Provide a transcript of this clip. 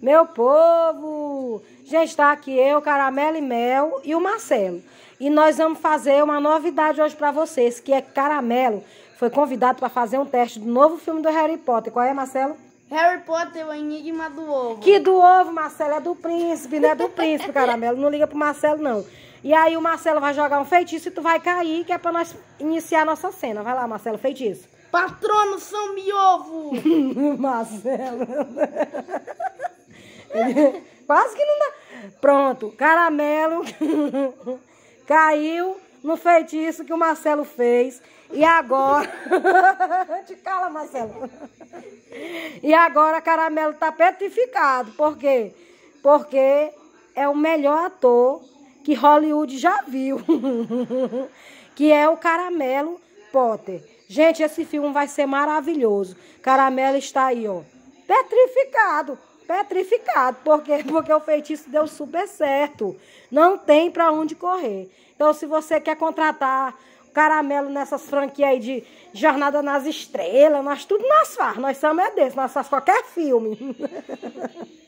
Meu povo, já está aqui eu, Caramelo e Mel e o Marcelo. E nós vamos fazer uma novidade hoje para vocês, que é Caramelo foi convidado para fazer um teste do novo filme do Harry Potter. Qual é, Marcelo? Harry Potter, o Enigma do Ovo. Que do ovo, Marcelo? É do príncipe, não é do príncipe, Caramelo. Não liga pro Marcelo, não. E aí o Marcelo vai jogar um feitiço e tu vai cair, que é para nós iniciar a nossa cena. Vai lá, Marcelo, feitiço. Patrono São Miovo! Marcelo... Quase que não dá. Pronto, caramelo caiu no feitiço que o Marcelo fez. E agora. Te cala, Marcelo. E agora Caramelo tá petrificado. Por quê? Porque é o melhor ator que Hollywood já viu. que é o Caramelo Potter. Gente, esse filme vai ser maravilhoso. Caramelo está aí, ó. Petrificado petrificado, porque porque o feitiço deu super certo. Não tem para onde correr. Então, se você quer contratar caramelo nessas franquias aí de Jornada nas Estrelas, nós tudo nós faz, nós somos é desse, nós faz qualquer filme.